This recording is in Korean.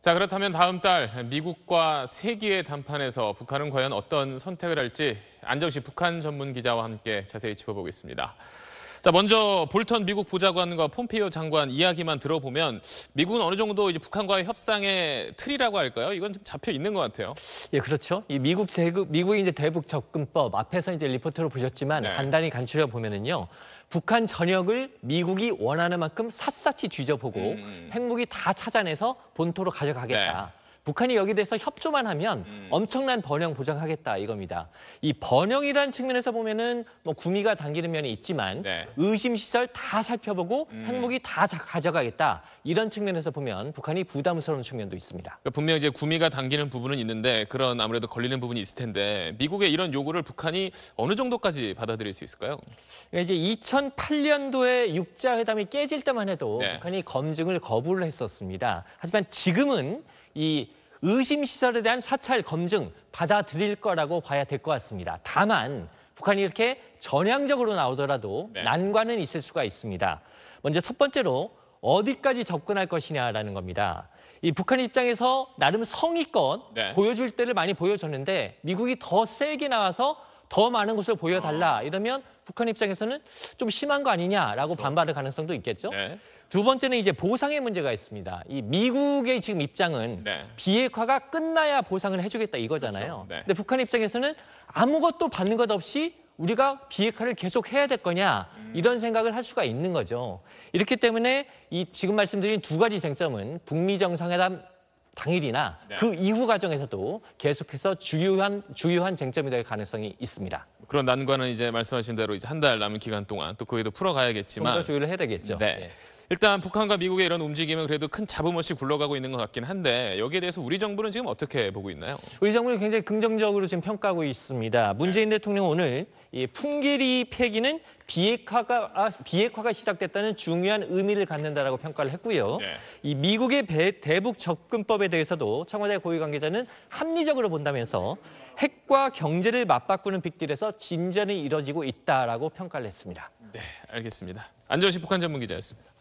자 그렇다면 다음 달 미국과 세기의 담판에서 북한은 과연 어떤 선택을 할지 안정식 북한 전문 기자와 함께 자세히 짚어보겠습니다. 자, 먼저 볼턴 미국 보좌관과 폼페이오 장관 이야기만 들어보면 미국은 어느 정도 이제 북한과의 협상의 틀이라고 할까요? 이건 좀 잡혀 있는 것 같아요. 예, 그렇죠. 이 미국 대국 미국의 이제 대북 접근법 앞에서 이제 리포트로 보셨지만 네. 간단히 간추려 보면은요. 북한 전역을 미국이 원하는 만큼 샅샅이 뒤져보고 음. 음. 핵무기 다 찾아내서 본토로 가져가겠다. 네. 북한이 여기 대해서 협조만 하면 음. 엄청난 번영 보장하겠다 이겁니다. 이번영이라는 측면에서 보면은 뭐 구미가 당기는 면이 있지만 네. 의심 시설 다 살펴보고 음. 핵무기 다 가져가겠다 이런 측면에서 보면 북한이 부담스러운 측면도 있습니다. 그러니까 분명 이제 구미가 당기는 부분은 있는데 그런 아무래도 걸리는 부분이 있을 텐데 미국의 이런 요구를 북한이 어느 정도까지 받아들일 수 있을까요? 그러니까 이제 2008년도에 육자 회담이 깨질 때만 해도 네. 북한이 검증을 거부를 했었습니다. 하지만 지금은 이 의심 시설에 대한 사찰 검증 받아들일 거라고 봐야 될 것 같습니다. 다만 북한이 이렇게 전향적으로 나오더라도 네. 난관은 있을 수가 있습니다. 먼저 첫 번째로 어디까지 접근할 것이냐라는 겁니다. 이 북한 입장에서 나름 성의껏 네. 보여줄 때를 많이 보여줬는데 미국이 더 세게 나와서 더 많은 것을 보여달라 아. 이러면 북한 입장에서는 좀 심한 거 아니냐라고 그렇죠. 반발할 가능성도 있겠죠. 네. 두 번째는 이제 보상의 문제가 있습니다. 이 미국의 지금 입장은 네. 비핵화가 끝나야 보상을 해주겠다 이거잖아요. 그렇죠. 네. 근데 북한 입장에서는 아무것도 받는 것 없이 우리가 비핵화를 계속 해야 될 거냐 음. 이런 생각을 할 수가 있는 거죠. 이렇기 때문에 이 지금 말씀드린 두 가지 쟁점은 북미 정상회담 당일이나 네. 그 이후 과정에서도 계속해서 주요한 주요한 쟁점이 될 가능성이 있습니다. 그런 난관은 이제 말씀하신 대로 이제 한 달 남은 기간 동안 또거기도 풀어가야겠지만 좀더 조율을 해야 되겠죠. 네. 네. 일단 북한과 미국의 이런 움직임은 그래도 큰 잡음 없이 굴러가고 있는 것 같긴 한데 여기에 대해서 우리 정부는 지금 어떻게 보고 있나요? 우리 정부는 굉장히 긍정적으로 지금 평가하고 있습니다. 문재인 네. 대통령 오늘 이 풍계리 폐기는 비핵화가 아, 비핵화가 시작됐다는 중요한 의미를 갖는다라고 평가를 했고요. 네. 이 미국의 배, 대북 접근법에 대해서도 청와대 고위 관계자는 합리적으로 본다면서 핵과 경제를 맞바꾸는 빅딜에서 진전이 이뤄지고 있다라고 평가를 했습니다. 네, 알겠습니다. 안정식 북한 전문 기자였습니다.